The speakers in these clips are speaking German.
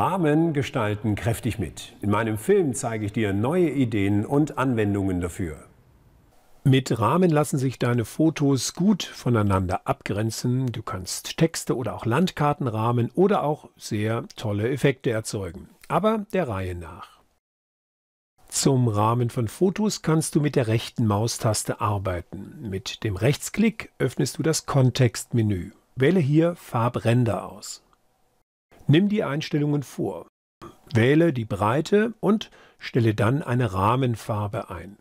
Rahmen gestalten kräftig mit. In meinem Film zeige ich dir neue Ideen und Anwendungen dafür. Mit Rahmen lassen sich deine Fotos gut voneinander abgrenzen. Du kannst Texte oder auch Landkarten rahmen oder auch sehr tolle Effekte erzeugen. Aber der Reihe nach. Zum Rahmen von Fotos kannst du mit der rechten Maustaste arbeiten. Mit dem Rechtsklick öffnest du das Kontextmenü. Wähle hier Farbränder aus. Nimm die Einstellungen vor. Wähle die Breite und stelle dann eine Rahmenfarbe ein.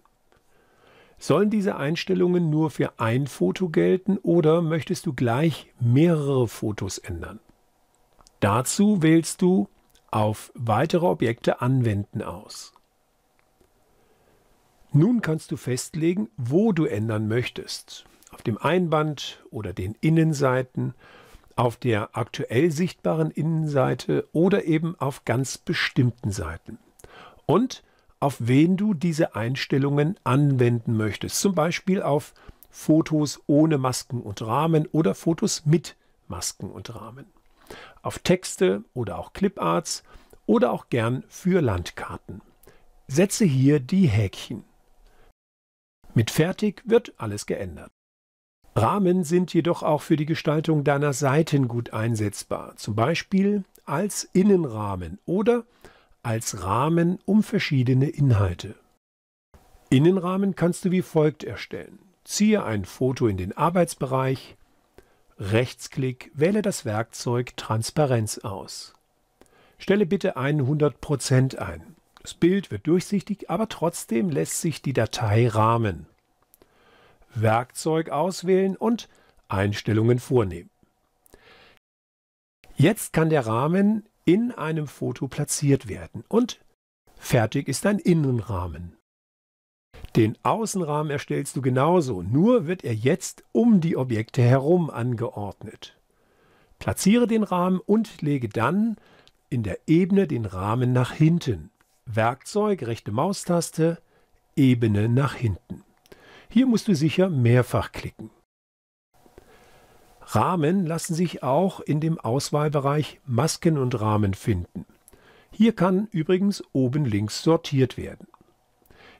Sollen diese Einstellungen nur für ein Foto gelten oder möchtest du gleich mehrere Fotos ändern? Dazu wählst du auf weitere Objekte anwenden aus. Nun kannst du festlegen, wo du ändern möchtest. Auf dem Einband oder den Innenseiten auf der aktuell sichtbaren Innenseite oder eben auf ganz bestimmten Seiten. Und auf wen du diese Einstellungen anwenden möchtest. Zum Beispiel auf Fotos ohne Masken und Rahmen oder Fotos mit Masken und Rahmen. Auf Texte oder auch Cliparts oder auch gern für Landkarten. Setze hier die Häkchen. Mit Fertig wird alles geändert. Rahmen sind jedoch auch für die Gestaltung deiner Seiten gut einsetzbar, zum Beispiel als Innenrahmen oder als Rahmen um verschiedene Inhalte. Innenrahmen kannst du wie folgt erstellen. Ziehe ein Foto in den Arbeitsbereich, Rechtsklick, wähle das Werkzeug Transparenz aus. Stelle bitte 100% ein. Das Bild wird durchsichtig, aber trotzdem lässt sich die Datei rahmen. Werkzeug auswählen und Einstellungen vornehmen. Jetzt kann der Rahmen in einem Foto platziert werden und fertig ist dein Innenrahmen. Den Außenrahmen erstellst du genauso, nur wird er jetzt um die Objekte herum angeordnet. Platziere den Rahmen und lege dann in der Ebene den Rahmen nach hinten. Werkzeug, rechte Maustaste, Ebene nach hinten. Hier musst du sicher mehrfach klicken. Rahmen lassen sich auch in dem Auswahlbereich Masken und Rahmen finden. Hier kann übrigens oben links sortiert werden.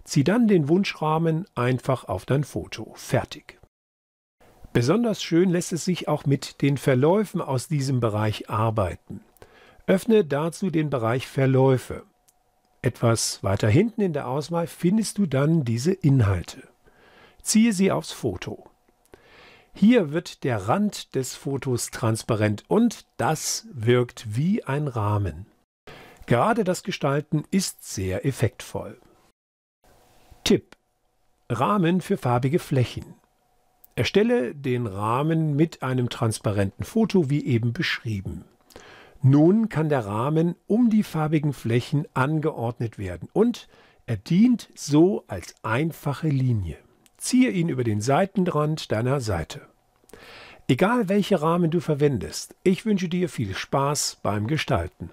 Zieh dann den Wunschrahmen einfach auf dein Foto. Fertig. Besonders schön lässt es sich auch mit den Verläufen aus diesem Bereich arbeiten. Öffne dazu den Bereich Verläufe. Etwas weiter hinten in der Auswahl findest du dann diese Inhalte. Ziehe sie aufs Foto. Hier wird der Rand des Fotos transparent und das wirkt wie ein Rahmen. Gerade das Gestalten ist sehr effektvoll. Tipp: Rahmen für farbige Flächen. Erstelle den Rahmen mit einem transparenten Foto wie eben beschrieben. Nun kann der Rahmen um die farbigen Flächen angeordnet werden und er dient so als einfache Linie ziehe ihn über den Seitenrand deiner Seite. Egal welche Rahmen du verwendest, ich wünsche dir viel Spaß beim Gestalten.